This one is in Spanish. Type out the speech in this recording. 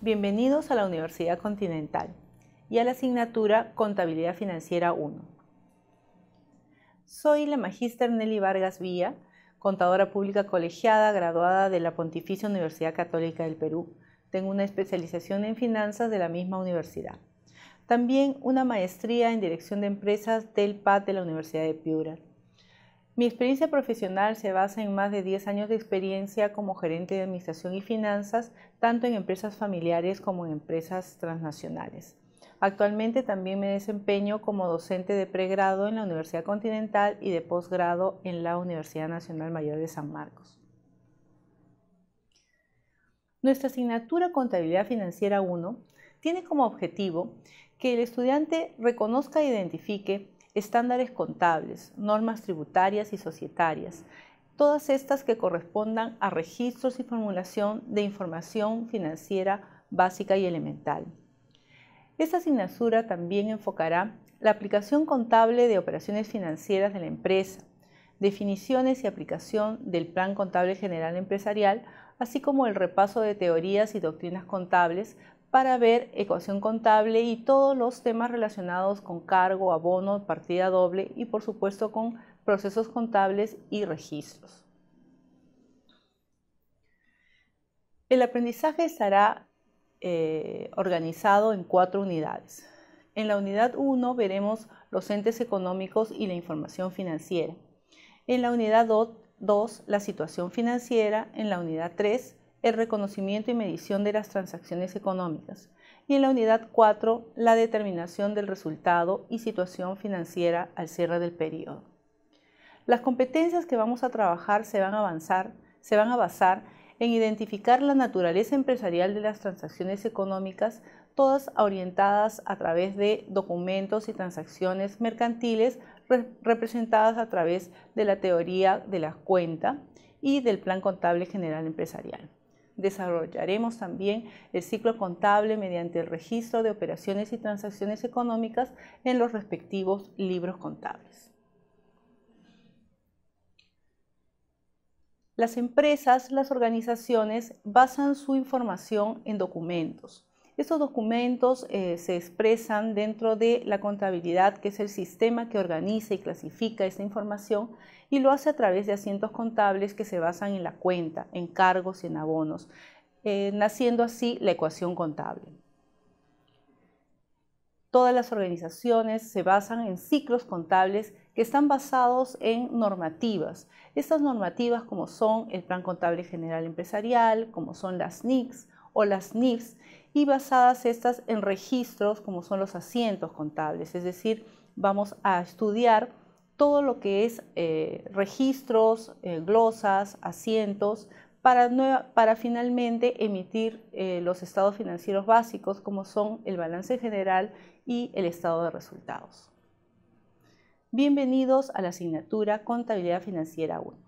Bienvenidos a la Universidad Continental y a la asignatura Contabilidad Financiera 1. Soy la magíster Nelly Vargas Villa, contadora pública colegiada, graduada de la Pontificia Universidad Católica del Perú. Tengo una especialización en finanzas de la misma universidad. También una maestría en dirección de empresas del PAD de la Universidad de Piura. Mi experiencia profesional se basa en más de 10 años de experiencia como gerente de administración y finanzas, tanto en empresas familiares como en empresas transnacionales. Actualmente también me desempeño como docente de pregrado en la Universidad Continental y de posgrado en la Universidad Nacional Mayor de San Marcos. Nuestra asignatura Contabilidad Financiera 1 tiene como objetivo que el estudiante reconozca e identifique estándares contables, normas tributarias y societarias, todas estas que correspondan a registros y formulación de información financiera básica y elemental. Esta asignatura también enfocará la aplicación contable de operaciones financieras de la empresa, definiciones y aplicación del Plan Contable General Empresarial, así como el repaso de teorías y doctrinas contables para ver ecuación contable y todos los temas relacionados con cargo, abono, partida doble y por supuesto con procesos contables y registros. El aprendizaje estará eh, organizado en cuatro unidades. En la unidad 1 veremos los entes económicos y la información financiera. En la unidad 2, la situación financiera. En la unidad 3, el reconocimiento y medición de las transacciones económicas. Y en la unidad 4, la determinación del resultado y situación financiera al cierre del periodo. Las competencias que vamos a trabajar se van a, avanzar, se van a basar en identificar la naturaleza empresarial de las transacciones económicas, todas orientadas a través de documentos y transacciones mercantiles representadas a través de la teoría de la cuenta y del Plan Contable General Empresarial. Desarrollaremos también el ciclo contable mediante el registro de operaciones y transacciones económicas en los respectivos libros contables. Las empresas, las organizaciones basan su información en documentos, estos documentos eh, se expresan dentro de la contabilidad, que es el sistema que organiza y clasifica esta información y lo hace a través de asientos contables que se basan en la cuenta, en cargos y en abonos, eh, naciendo así la ecuación contable. Todas las organizaciones se basan en ciclos contables que están basados en normativas. Estas normativas como son el Plan Contable General Empresarial, como son las NICs o las NIFs, y basadas estas en registros como son los asientos contables, es decir, vamos a estudiar todo lo que es eh, registros, eh, glosas, asientos, para, para finalmente emitir eh, los estados financieros básicos como son el balance general y el estado de resultados. Bienvenidos a la asignatura Contabilidad Financiera 1.